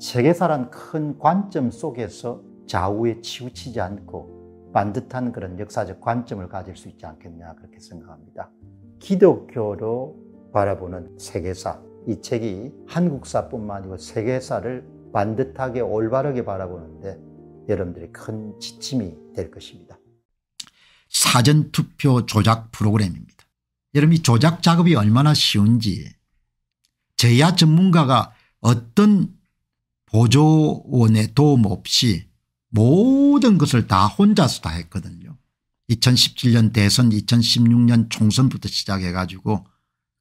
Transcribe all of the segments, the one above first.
세계사란 큰 관점 속에서 좌우에 치우치지 않고 반듯한 그런 역사적 관점을 가질 수 있지 않겠냐 그렇게 생각합니다. 기독교로 바라보는 세계사 이 책이 한국사뿐만 아니고 세계사를 반듯하게 올바르게 바라보는데 여러분들이 큰 지침이 될 것입니다. 사전투표 조작 프로그램입니다. 여러분 이 조작 작업이 얼마나 쉬운지 제야 전문가가 어떤 보조원의 도움 없이 모든 것을 다 혼자서 다 했거든요. 2017년 대선 2016년 총선부터 시작해 가지고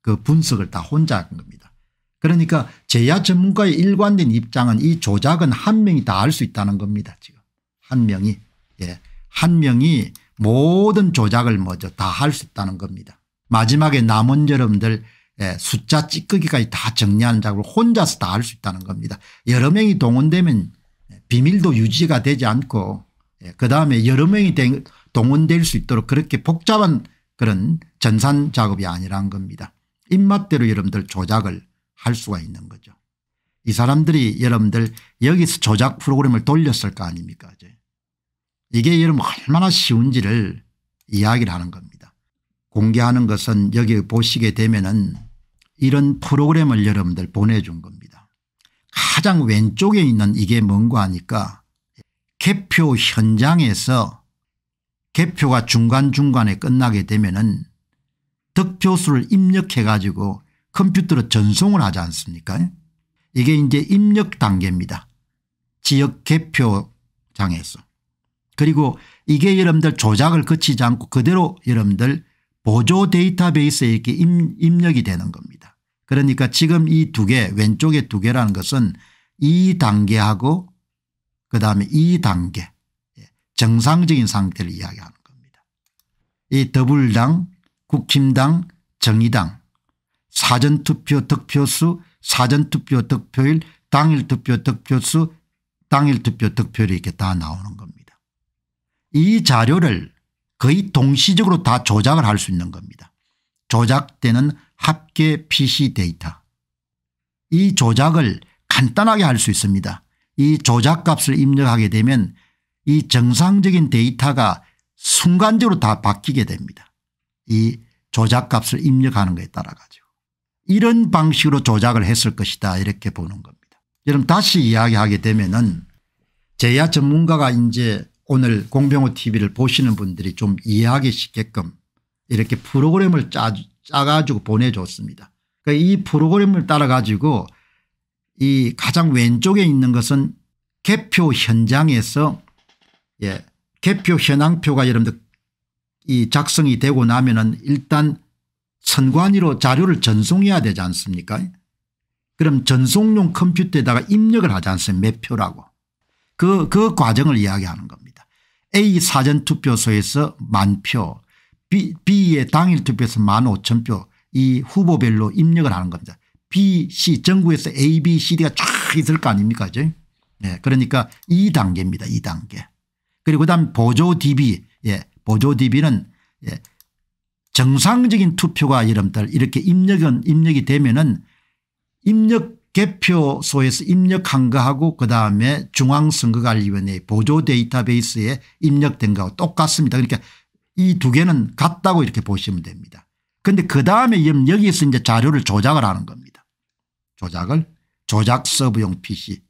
그 분석을 다 혼자 한 겁니다. 그러니까 제야 전문가의 일관된 입장은 이 조작은 한 명이 다 할 수 있다는 겁니다 지금 한 명이 예. 한 명이 모든 조작을 먼저 다 할 수 있다는 겁니다. 마지막에 남은 여러분들 예, 숫자 찌꺼기까지 다 정리하는 작업을 혼자서 다 할 수 있다는 겁니다. 여러 명이 동원되면 비밀도 유지가 되지 않고 예, 그다음에 여러 명이 된, 동원될 수 있도록 그렇게 복잡한 그런 전산 작업이 아니라는 겁니다. 입맛대로 여러분들 조작을 할 수가 있는 거죠. 이 사람들이 여러분들 여기서 조작 프로그램을 돌렸을 거 아닙니까 이제. 이게 여러분 얼마나 쉬운지를 이야기를 하는 겁니다. 공개하는 것은 여기 보시게 되면 은 이런 프로그램을 여러분들 보내준 겁니다. 가장 왼쪽에 있는 이게 뭔가 하니까 개표 현장에서 개표가 중간중간에 끝나게 되면은 득표수를 입력해 가지고 컴퓨터로 전송을 하지 않습니까 이게 이제 입력 단계입니다. 지역 개표장에서. 그리고 이게 여러분들 조작을 거치지 않고 그대로 여러분들 보조 데이터베이스에 이렇게 입력이 되는 겁니다. 그러니까 지금 이 두 개 왼쪽에 두 개라는 것은 2단계하고 그다음에 2단계 예, 정상적인 상태를 이야기하는 겁니다. 이 더불당 국힘당 정의당 사전투표 득표수 사전투표 득표일 당일투표 득표수 당일투표 득표율 이렇게 다 나오는 겁니다. 이 자료를 거의 동시적으로 다 조작을 할 수 있는 겁니다. 조작되는 합계 PC 데이터. 이 조작을 간단하게 할 수 있습니다. 이 조작값을 입력하게 되면 이 정상적인 데이터가 순간적으로 다 바뀌게 됩니다. 이 조작값을 입력하는 것에 따라 가지고 이런 방식으로 조작을 했을 것이다 이렇게 보는 겁니다. 여러분 다시 이야기하게 되면 은 제야 전문가가 이제 오늘 공병호 tv를 보시는 분들이 좀 이해하기 쉽게끔 이렇게 프로그램을 짜, 짜가지고 보내줬습니다. 그러니까 이 프로그램을 따라 가지고 이 가장 왼쪽에 있는 것은 개표 현장에서 예 개표 현황표가 여러분들 이 작성이 되고 나면은 일단 선관위로 자료를 전송해야 되지 않습니까 그럼 전송용 컴퓨터에다가 입력을 하지 않습니까 몇 표라고 그, 그 과정을 이야기하는 겁니다. A 사전투표소에서 만표 B의 당일투표에서 만 오천 표 이 후보별로 입력을 하는 겁니다. B, C 전국에서 A, B, C, D가 쫙 있을 거 아닙니까 그 그러니까 2단계입니다. 2단계. 그리고 그다음 보조 DB 예, 보조 DB는 예, 정상적인 투표가 여러분들 이렇게 입력은 입력이 되면은 입력 개표소에서 입력한 거하고 그다음에 중앙선거관리위원회 보조 데이터베이스에 입력된 거하고 똑같습니다. 그러니까 이 두 개는 같다고 이렇게 보시면 됩니다. 그런데 그다음에 여기서 에 이제 자료를 조작을 하는 겁니다. 조작을 조작 서브용 PC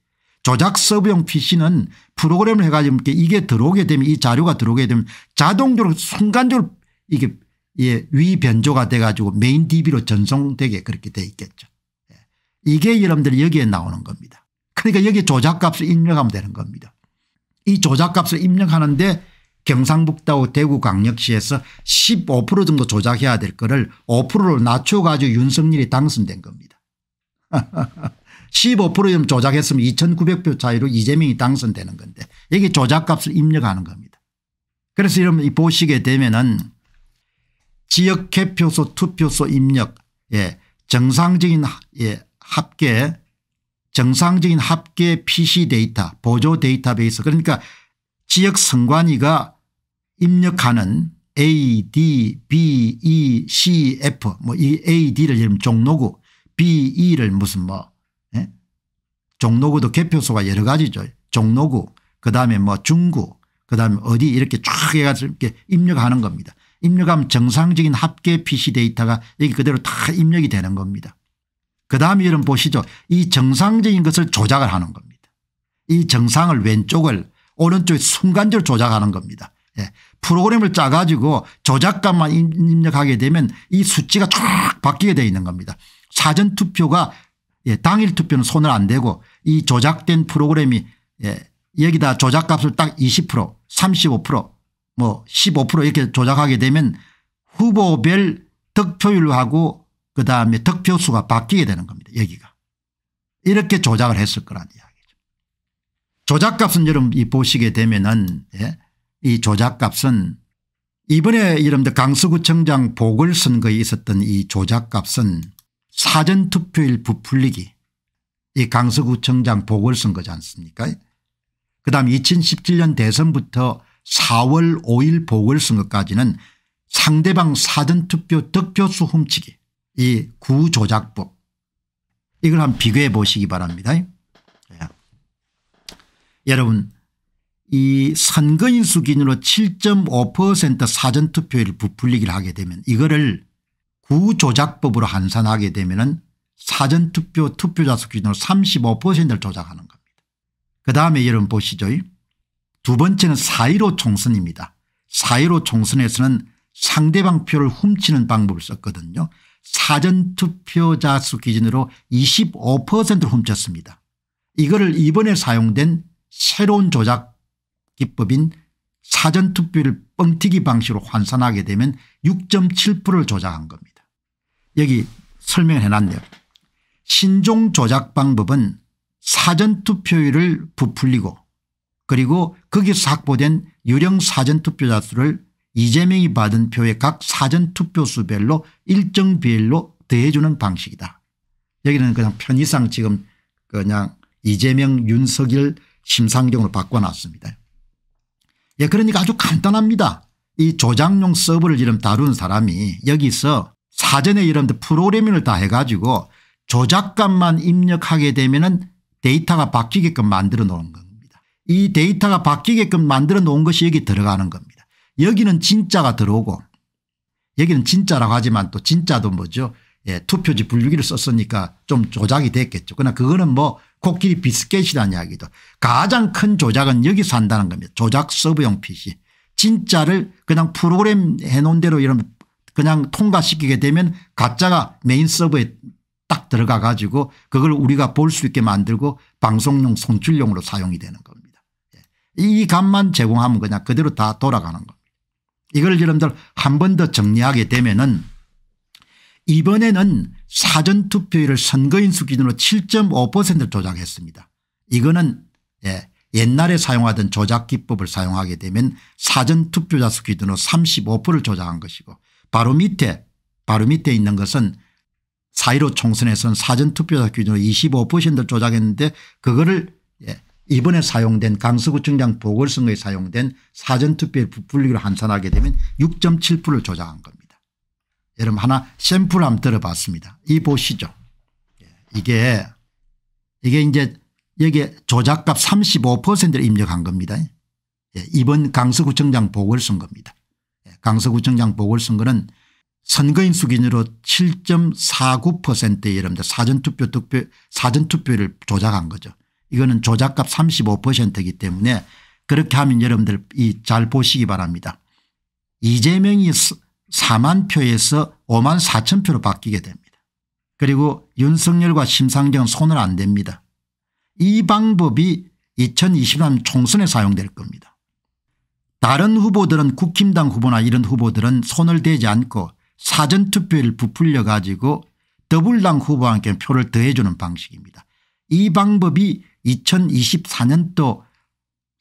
조작 서브용 PC는 프로그램을 해가지고 이게 들어오게 되면 이 자료가 들어오게 되면 자동적으로 순간적으로 이게 예, 위변조가 돼가지고 메인 DB로 전송되게 그렇게 돼 있겠죠. 이게 여러분들 여기에 나오는 겁니다. 그러니까 여기 조작값을 입력하면 되는 겁니다. 이 조작값을 입력하는데 경상북도 대구광역시에서 15% 정도 조작해야 될 거를 5를 낮춰가지고 윤석열이 당선된 겁니다. 1 5 조작했으면 2900표 차이로 이재명이 당선되는 건데 여기 조작값을 입력하는 겁니다. 그래서 여러분 보시게 되면은 지역 개표소 투표소 입력 예 정상적인 예 합계 정상적인 합계 PC 데이터 보조 데이터베이스 그러니까 지역 선관위가 입력하는 A, D, B, E, C, F 뭐 이 A, D를 예를 종로구 B, E를 무슨 뭐 예? 종로구도 개표소가 여러 가지죠. 종로구 그다음에 뭐 중구 그다음에 어디 이렇게 쫙 해가지고 이렇게 입력하는 겁니다. 입력하면 정상적인 합계 PC 데이터가 여기 그대로 다 입력이 되는 겁니다. 그다음 여러분 보시죠. 이 정상적인 것을 조작을 하는 겁니다. 이 정상을 왼쪽을 오른쪽 에 순간적으로 조작하는 겁니다. 예. 프로그램을 짜가지고 조작감만 입력하게 되면 이 수치가 쫙 바뀌게 되어 있는 겁니다. 사전투표가 예. 당일 투표는 손을 안 대고 이 조작된 프로그램이 예. 여기다 조작값을 딱 20% 35%뭐 15% 이렇게 조작하게 되면 후보별 득표율하고 그다음에 득표수가 바뀌게 되는 겁니다. 여기가. 이렇게 조작을 했을 거란 이야기죠. 조작값은 여러분 이 보시게 되면은 예? 조작값은 이번에 여러분들 강서구청장 보궐선거에 있었던 이 조작값은 사전투표일 부풀리기 이 강서구청장 보궐선거지 않습니까 그 다음 2017년 대선부터 4월 5일 보궐선거까지는 상대방 사전투표 득표수 훔치기 이 구조작법 이걸 한번 비교해 보시기 바랍니다. 예. 여러분 이 선거인수 기준으로 7.5% 사전투표율 부풀리기를 하게 되면 이거를 구조작법으로 환산하게 되면 은 사전투표 투표자 수 기준으로 35%를 조작하는 겁니다. 그다음에 여러분 보시죠. 두 번째는 4.15 총선입니다. 4.15 총선에서는 상대방 표를 훔치는 방법을 썼거든요. 사전투표자 수 기준으로 25%를 훔쳤습니다. 이거를 이번에 사용된 새로운 조작 기법인 사전투표를 뻥튀기 방식으로 환산하게 되면 6.7%를 조작한 겁니다. 여기 설명해놨네요. 신종 조작 방법은 사전투표율을 부풀리고 그리고 거기서 확보된 유령 사전투표자 수를 이재명이 받은 표의 각 사전투표수별로 일정 비율로 대해주는 방식이다. 여기는 그냥 편의상 지금 그냥 이재명 윤석일 심상정으로 바꿔놨습니다. 예, 그러니까 아주 간단합니다. 이 조작용 서버를 이름 다루는 사람이 여기서 사전에 이런 프로그래밍을 다 해가지고 조작값만 입력하게 되면은 데이터가 바뀌게끔 만들어 놓은 겁니다. 이 데이터가 바뀌게끔 만들어 놓은 것이 여기 들어가는 겁니다. 여기는 진짜가 들어오고 여기는 진짜라고 하지만 또 진짜도 뭐죠 예, 투표지 분류기를 썼으니까 좀 조작이 됐겠죠. 그러나 그거는 뭐 코끼리 비스켓이라는 이야기도 가장 큰 조작은 여기서 한다는 겁니다. 조작 서브용 PC. 진짜를 그냥 프로그램 해놓은 대로 이런 그냥 통과시키게 되면 가짜가 메인 서버에 딱 들어가 가지고 그걸 우리가 볼 수 있게 만들고 방송용 송출용으로 사용이 되는 겁니다. 예. 이 값만 제공하면 그냥 그대로 다 돌아가는 겁니다. 이걸 여러분들 한 번 더 정리하게 되면은 이번에는 사전투표율을 선거인 수 기준으로 7.5%를 조작했습니다. 이거는 예, 옛날에 사용하던 조작기법을 사용하게 되면 사전투표자 수 기준으로 35%를 조작한 것이고 바로 밑에 바로 밑에 있는 것은 4.15 총선에서는 사전투표자 기준으로 25%를 조작했는데 그거를 예, 이번에 사용된 강서구청장 보궐선거에 사용된 사전투표의 분류를 환산하게 되면 6.7%를 조작한 겁니다. 여러분 하나 샘플 한번 들어봤습니다. 이 보시죠. 예, 이게 이게 이제 여기에 조작값 35%를 입력한 겁니다. 예, 이번 강서구청장 보궐선거입니다. 예, 강서구청장 보궐선거는 선거인 수 기준으로 7.49%의 여러분들 사전투표 투표 사전투표를 조작한 거죠. 이거는 조작값 35%이기 때문에 그렇게 하면 여러분들 이잘 보시기 바랍니다. 이재명이 4만 표에서 5만 4천 표로 바뀌게 됩니다. 그리고 윤석열과 심상정 손을 안 댑니다. 이 방법이 2023 총선에 사용될 겁니다. 다른 후보들은 국힘당 후보나 이런 후보들은 손을 대지 않고 사전투표를 부풀려 가지고 더불당 후보와 함께 표를 더해주는 방식입니다. 이 방법이 2024년도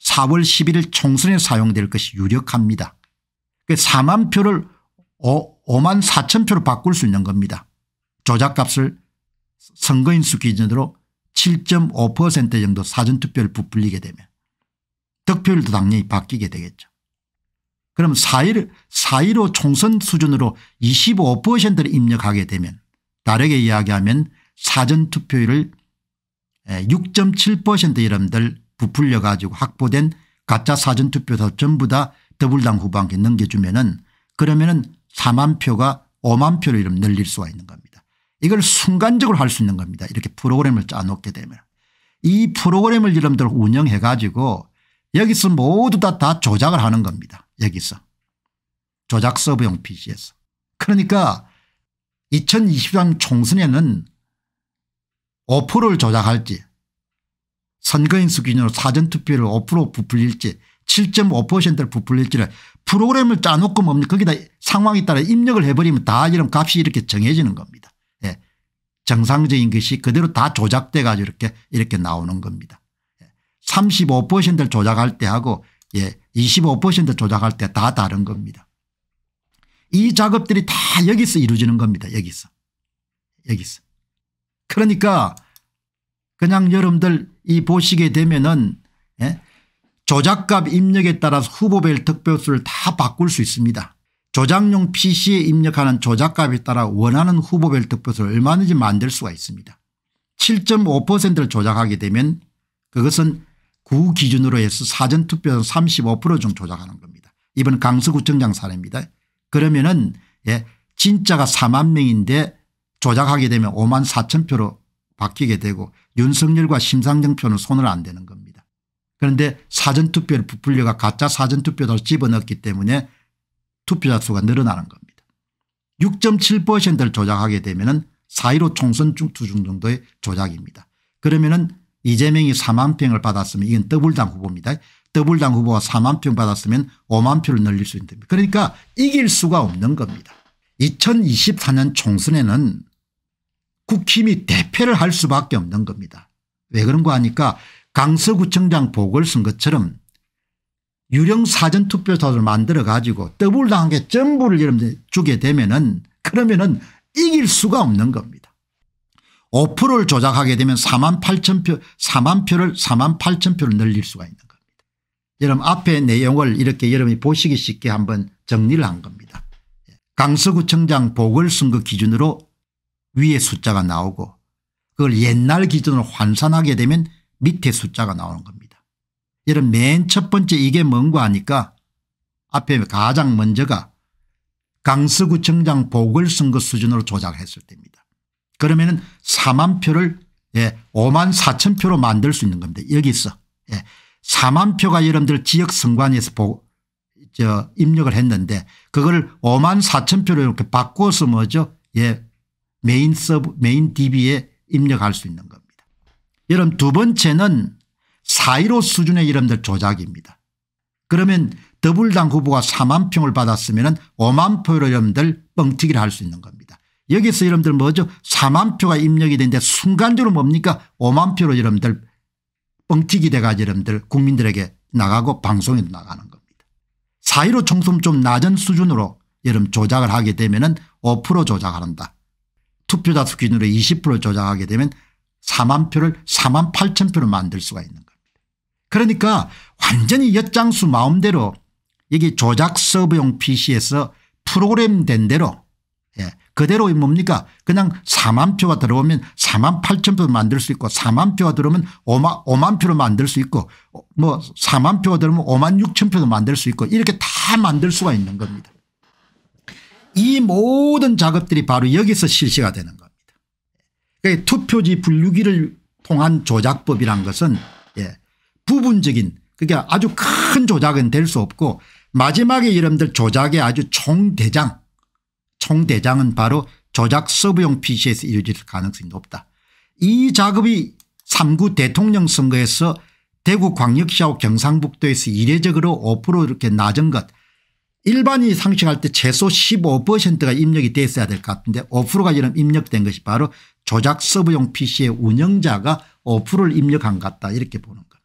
4월 11일 총선에 사용될 것이 유력합니다. 4만 그 표를 5, 만 4천 표로 바꿀 수 있는 겁니다. 조작값을 선거인수 기준으로 7.5% 정도 사전투표를 부풀리게 되면 득표율도 당연히 바뀌게 되겠죠. 그럼 4일, 4.15 총선 수준으로 25%를 입력하게 되면 다르게 이야기하면 사전투표율을 6.7% 예, 여러분들 부풀려 가지고 확보된 가짜 사전투표도 전부 다 더불당 후보한테 넘겨주면 은 그러면 은 4만 표가 5만 표로 이름 늘릴 수가 있는 겁니다. 이걸 순간적으로 할 수 있는 겁니다. 이렇게 프로그램을 짜놓게 되면. 이 프로그램을 여러분들 운영해 가지고 여기서 모두 다, 다 조작을 하는 겁니다. 여기서. 조작 서브용 PC에서. 그러니까 2023 총선에는 5%를 조작할지 선거인 수 기준으로 사전투표를 5% 부풀릴지 7.5%를 부풀릴지를 프로그램을 짜놓고 뭡니까 거기다 상황에 따라 입력을 해버리면 다 이런 값이 이렇게 정해지는 겁니다. 예. 정상적인 것이 그대로 다 조작돼 가지고 이렇게 이렇게 나오는 겁니다. 35%를 예. 조작할 때하고 예, 25% 조작할 때 다 다른 겁니다. 이 작업들이 다 여기서 이루어지는 겁니다. 여기서. 여기서. 그러니까 그냥 여러분들 이 보시게 되면은 예? 조작값 입력에 따라서 후보별 득표수를 다 바꿀 수 있습니다. 조작용 PC에 입력하는 조작값에 따라 원하는 후보별 득표수를 얼마든지 만들 수가 있습니다. 7.5%를 조작하게 되면 그것은 구 기준으로 해서 사전투표 35%중 조작하는 겁니다. 이번 강서구청장 사례입니다. 그러면은 예, 진짜가 4만 명인데 조작하게 되면 5만 4천 표로 바뀌게 되고 윤석열과 심상정 표는 손을 안 대는 겁니다. 그런데 사전투표를 부풀려가 가짜 사전투표를 집어넣기 때문에 투표자 수가 늘어나는 겁니다. 6.7%를 조작하게 되면 은4.15 총선 중 투중 정도의 조작입니다. 그러면 은 이재명이 4만 평을 받았으면 이건 더블당 후보입니다. 더블당 후보가 4만 평 받았으면 5만 표를 늘릴 수 있는 겁니다. 그러니까 이길 수가 없는 겁니다. 2024년 총선에는 국힘이 대패를 할 수밖에 없는 겁니다. 왜 그런가 하니까 강서구청장 보궐선거처럼 유령 사전투표소를 만들어 가지고 더블당한 게 전부를 여러분들 주게 되면은 그러면은 이길 수가 없는 겁니다. 5%를 조작하게 되면 4만 8천 표, 4만 표를 4만 8천 표를 늘릴 수가 있는 겁니다. 여러분 앞에 내용을 이렇게 여러분이 보시기 쉽게 한번 정리를 한 겁니다. 예. 강서구청장 보궐선거 기준으로 위에 숫자가 나오고 그걸 옛날 기준으로 환산하게 되면 밑에 숫자가 나오는 겁니다. 여러분 맨첫 번째 이게 뭔가 하니까 앞에 가장 먼저가 강서구청장 보궐선거 수준으로 조작했을 때입니다. 그러면 은 4만 표를 예, 5만 4천 표로 만들 수 있는 겁니다. 여기서 예, 4만 표가 여러분들 지역 선관위에서 보, 저, 입력을 했는데 그걸 5만 4천 표로 이렇게 바꿔서 뭐죠 예, 메인 서브 메인 DB에 입력할 수 있는 겁니다. 여러분 두 번째는 4.15 수준의 이름들 조작입니다. 그러면 더불당 후보가 4만 평을 받았으면 5만 표로 여러분들 뻥튀기를 할 수 있는 겁니다. 여기서 여러분들 뭐죠 4만 표가 입력이 되는데 순간적으로 뭡니까 5만 표로 여러분들 뻥튀기 돼가지고 여러분들 국민들에게 나가고 방송에도 나가는 겁니다. 4.15 총선 좀 낮은 수준으로 여러분 조작을 하게 되면 5 조작한다. 투표자 수 기준으로 20% 조작하게 되면 4만 표를 4만 8천 표로 만들 수가 있는 겁니다. 그러니까 완전히 엿장수 마음대로 여기 조작 서버용 PC에서 프로그램된 대로 예, 그대로 뭡니까 그냥 4만 표가 들어오면 4만 8천 표 만들 수 있고 4만 표가 들어오면 5만, 5만 표로 만들 수 있고 뭐 4만 표가 들어오면 5만 6천 표도 만들 수 있고 이렇게 다 만들 수가 있는 겁니다. 이 모든 작업들이 바로 여기서 실시가 되는 겁니다. 그러니까 투표지 분류기를 통한 조작법이란 것은 예, 부분적인 그러니까 아주 큰 조작은 될 수 없고 마지막에 여러분들 조작의 아주 총대장 총대장은 바로 조작 서브용 PC에서 이루어질 가능성이 높다. 이 작업이 3구 대통령 선거에서 대구 광역시하고 경상북도에서 이례적으로 5% 이렇게 낮은 것 일반이 상식할 때 최소 15%가 입력이 됐어야될 것 같은데 5%가 지금 입력된 것이 바로 조작 서브용 PC의 운영자가 5%를 입력한 것 같다 이렇게 보는 겁니다.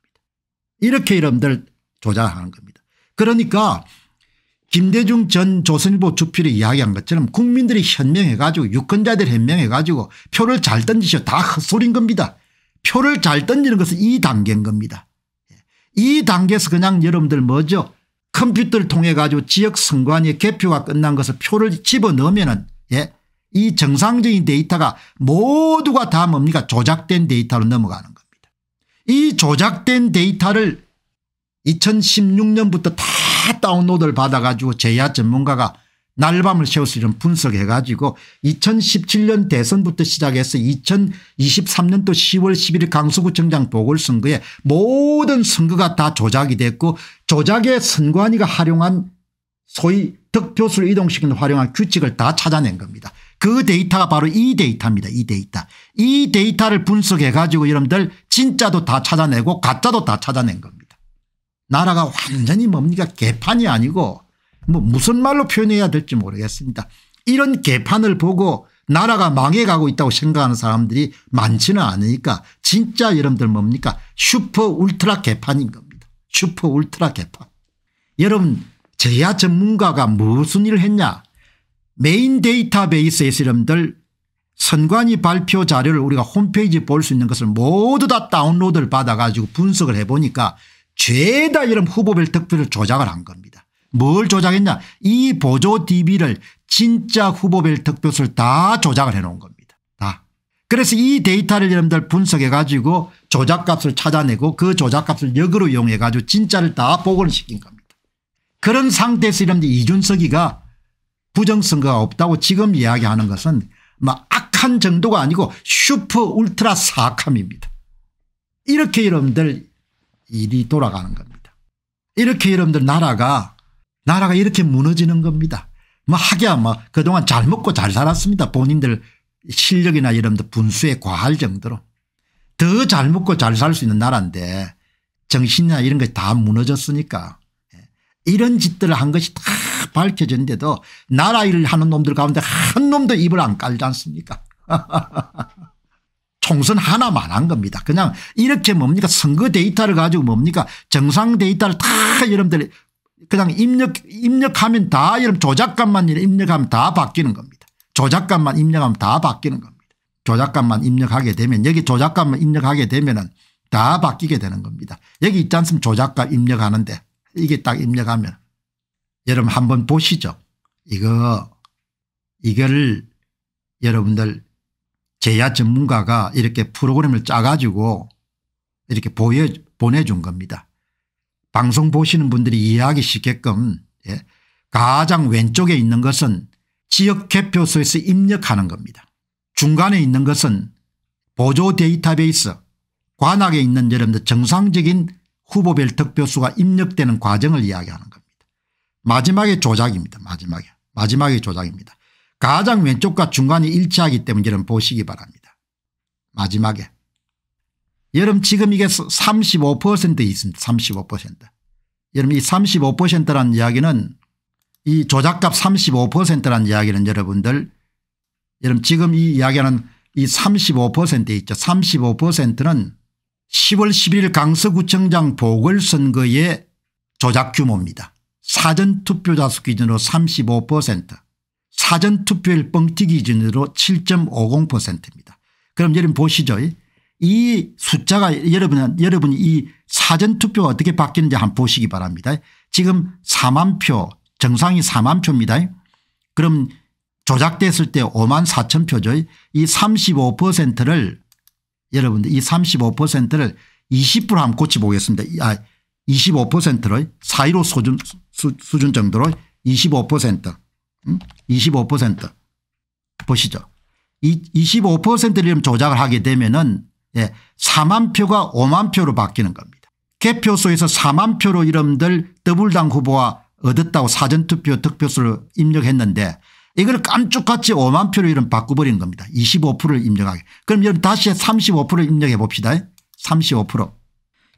이렇게 여러분들 조작하는 겁니다. 그러니까 김대중 전 조선일보 주필이 이야기한 것처럼 국민들이 현명해 가지고 유권자들 현명해 가지고 표를 잘 던지셔 다 헛소린 겁니다. 표를 잘 던지는 것은 이 단계인 겁니다. 이 단계에서 그냥 여러분들 뭐죠 컴퓨터를 통해 가지고 지역 선관위 개표가 끝난 것을 표를 집어넣으면 예, 이 정상적인 데이터가 모두가 다 뭡니까 조작된 데이터로 넘어가는 겁니다. 이 조작된 데이터를 2016년부터 다 다운로드를 받아가지고 제야 전문가가 날밤을 세워서 이런 분석해 가지고 2017년 대선부터 시작해서 2023년도 10월 11일 강서구청장 보궐선거에 모든 선거가 다 조작이 됐고 조작의 선관위가 활용한 소위 득표수를 이동시키는 활용한 규칙을 다 찾아낸 겁니다. 그 데이터가 바로 이 데이터입니다. 이 데이터. 이 데이터를 분석해 가지고 여러분들 진짜도 다 찾아내고 가짜도 다 찾아낸 겁니다. 나라가 완전히 뭡니까 개판이 아니고 뭐 무슨 말로 표현해야 될지 모르겠습니다. 이런 개판을 보고 나라가 망해가고 있다고 생각하는 사람들이 많지는 않으니까 진짜 여러분들 뭡니까 슈퍼 울트라 개판인 겁니다. 슈퍼 울트라 개판. 여러분 제야 전문가가 무슨 일을 했냐 메인 데이터베이스에서 여러분들 선관위 발표 자료를 우리가 홈페이지 에볼 수 있는 것을 모두 다 다운로드를 받아 가지고 분석을 해보니까 죄다 이런 후보별 득표를 조작을 한 겁니다. 뭘 조작했냐 이 보조 DB를 진짜 후보별 특별수를다 조작을 해놓은 겁니다. 다. 그래서 이 데이터를 여러분들 분석해 가지고 조작값을 찾아내고 그 조작값을 역으로 이용해 가지고 진짜를 다복원 시킨 겁니다. 그런 상태에서 여러분들 이준석이가 부정선거가 없다고 지금 이야기하는 것은 뭐 악한 정도가 아니고 슈퍼 울트라 사악함입니다. 이렇게 여러분들 일이 돌아가는 겁니다. 이렇게 여러분들 나라가 나라가 이렇게 무너지는 겁니다. 뭐 하기야 뭐 그동안 잘 먹고 잘 살았습니다. 본인들 실력이나 이런 데 분수에 과할 정도로 더 잘 먹고 잘 살 수 있는 나라인데 정신이나 이런 것이 다 무너졌으니까 예. 이런 짓들을 한 것이 다 밝혀졌는데도 나라 일을 하는 놈들 가운데 한 놈도 입을 안 깔지 않습니까 총선 하나만 한 겁니다. 그냥 이렇게 뭡니까 선거 데이터를 가지고 뭡니까 정상 데이터를 다여러분들 그냥 입력, 입력하면 다 이런 조작값만 입력하면 다 바뀌는 겁니다. 조작값만 입력하면 다 바뀌는 겁니다. 조작값만 입력하게 되면 여기 조작값만 입력하게 되면은 다 바뀌게 되는 겁니다. 여기 있지 않습니까 조작값 입력하는데 이게 딱 입력하면 여러분 한번 보시죠. 이거 이거 여러분들 제야 전문가가 이렇게 프로그램을 짜가지고 이렇게 보여, 보내준 겁니다. 방송 보시는 분들이 이해하기 쉽게끔 예, 가장 왼쪽에 있는 것은 지역개표소에서 입력하는 겁니다. 중간에 있는 것은 보조 데이터베이스 관악에 있는 여러분들 정상적인 후보별 득표수가 입력되는 과정을 이야기하는 겁니다. 마지막에 조작입니다. 마지막에. 마지막에 조작입니다. 가장 왼쪽과 중간이 일치하기 때문에 여러분 보시기 바랍니다. 마지막에. 여러분 지금 이게 35% 있습니다. 35%. 여러분 이 35%라는 이야기는 이 조작값 35%라는 이야기는 여러분들 여러분 지금 이이야기는이 35%에 있죠. 35%는 10월 11일 강서구청장 보궐선거의 조작 규모입니다. 사전투표자 수 기준으로 35% 사전투표일 뻥튀기 기준으로 7.50%입니다. 그럼 여러분 보시죠. 이 숫자가 여러분 여러분이 이 사전투표가 어떻게 바뀌는지 한번 보시기 바랍니다. 지금 4만 표 정상이 4만 표입니다. 그럼 조작됐을 때 5만 4천 표죠. 이 35%를 여러분들 이 35%를 20% 한번 고쳐보겠습니다. 아, 25%를 4.15 수준, 수준 정도로 25% 음? 25% 보시죠. 이 25%를 조작을 하게 되면은 예, 4만 표가 5만 표로 바뀌는 겁니다. 개표소에서 4만 표로 이름들 더블당 후보와 얻었다고 사전투표 득표수를 입력했는데 이걸 깜짝같이 5만 표로 이름 바꿔버리는 겁니다. 25%를 입력하게. 그럼 여러분 다시 35%를 입력해 봅시다. 35%.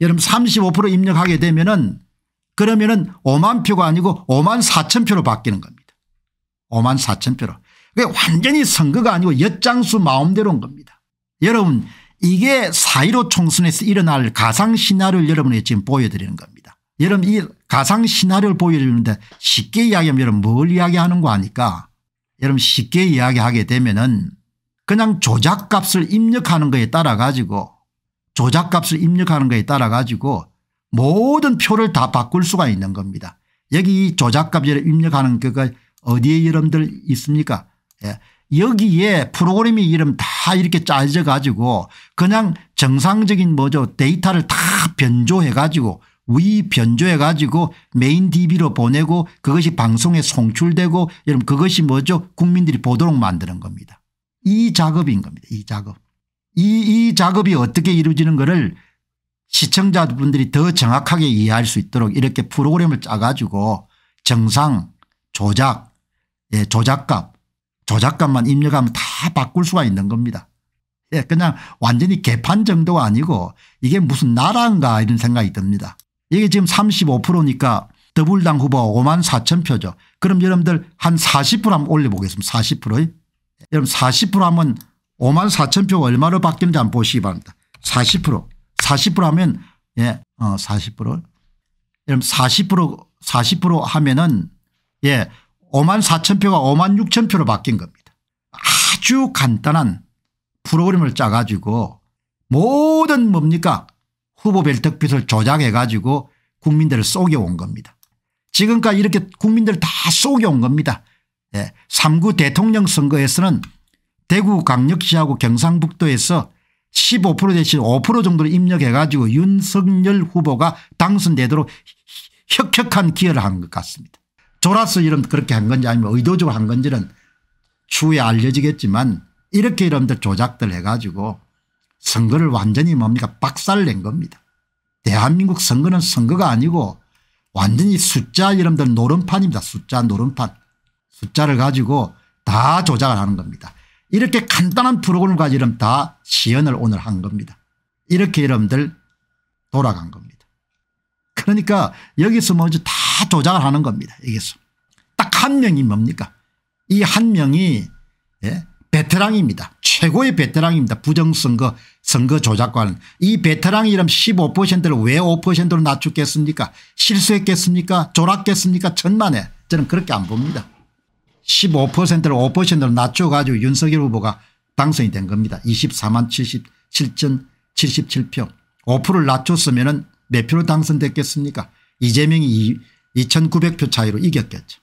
여러분 35% 입력하게 되면은 그러면은 5만 표가 아니고 5만 4천 표로 바뀌는 겁니다. 5만 4천 표로. 그게 완전히 선거가 아니고 엿장수 마음대로인 겁니다. 여러분 이게 4.15 총선에서 일어날 가상신화를 여러분에게 지금 보여드리는 겁니다. 여러분 이 가상신화를 보여드리는데 쉽게 이야기하면 여러분 뭘 이야기하는 거 아니까 여러분 쉽게 이야기하게 되면은 그냥 조작값을 입력하는 거에 따라 가지고 조작값을 입력하는 거에 따라 가지고 모든 표를 다 바꿀 수가 있는 겁니다. 여기 조작값을 입력하는 그가 어디에 여러분들 있습니까 예. 여기에 프로그램이 이름 다 이렇게 짜져 가지고 그냥 정상적인 뭐죠 데이터를 다 변조해 가지고 위 변조해 가지고 메인 DB로 보내고 그것이 방송에 송출되고 여러분 그것이 뭐죠 국민들이 보도록 만드는 겁니다. 이 작업인 겁니다. 이 작업. 이, 이 작업이 어떻게 이루어지는 거를 시청자분들이 더 정확하게 이해할 수 있도록 이렇게 프로그램을 짜가지고 정상, 조작, 예, 조작값 조작감만 입력하면 다 바꿀 수가 있는 겁니다. 예, 그냥 완전히 개판 정도가 아니고 이게 무슨 나라인가 이런 생각이 듭니다. 이게 지금 35%니까 더불당 후보 5만 4천 표죠. 그럼 여러분들 한 40% 한번 올려보겠습니다. 40%의. 여러분 40% 하면 5만 4천 표가 얼마로 바뀌는지 한번 보시기 바랍니다. 40% 40% 하면 예, 어, 40% 여러분 40% 40% 하면은 예, 5만 4천 표가 5만 6천 표로 바뀐 겁니다. 아주 간단한 프로그램을 짜가지고 모든 뭡니까 후보 별특빛을 조작해가지고 국민들을 속여온 겁니다. 지금까지 이렇게 국민들을 다 속여온 겁니다. 예. 3구 대통령 선거에서는 대구 강력시하고 경상북도에서 15% 대신 5% 정도를 입력해가지고 윤석열 후보가 당선되도록 혁혁한 기여를 한 것 같습니다. 졸아서 이름 그렇게 한 건지 아니면 의도적으로 한 건지는 추후에 알려지겠지만 이렇게 이름들 조작들 해가지고 선거를 완전히 뭡니까 박살낸 겁니다. 대한민국 선거는 선거가 아니고 완전히 숫자 이름들 노름판입니다. 숫자 노름판. 숫자를 가지고 다 조작을 하는 겁니다. 이렇게 간단한 프로그램 가지 이름 다 시연을 오늘 한 겁니다. 이렇게 이름들 돌아간 겁니다. 그러니까 여기서 먼저 다 조작을 하는 겁니다. 여기서. 딱한 명이 뭡니까 이 한 명이 예? 베테랑입니다. 최고의 베테랑입니다. 부정선거 선거 조작과는이 베테랑이 름 15%를 왜 5%로 낮췄겠습니까 실수했겠습니까 졸았겠습니까 천만에 저는 그렇게 안 봅니다. 15%를 5%로 낮춰가지고 윤석열 후보가 당선이 된 겁니다. 24만 7 7 7 7표 5%를 낮췄으면 은몇 표로 당선됐겠습니까 이재명이 2900표 차이로 이겼겠죠.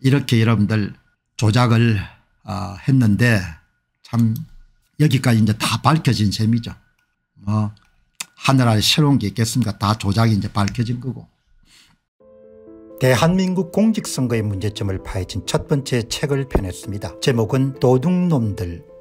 이렇게 여러분들 조작을 어 했는데 참 여기까지 이제 다 밝혀진 셈이죠. 뭐 하늘 아래 새로운 게 있겠습니까 다 조작이 이제 밝혀진 거고. 대한민국 공직선거의 문제점을 파헤친 첫 번째 책을 펴냈습니다. 제목은 도둑놈들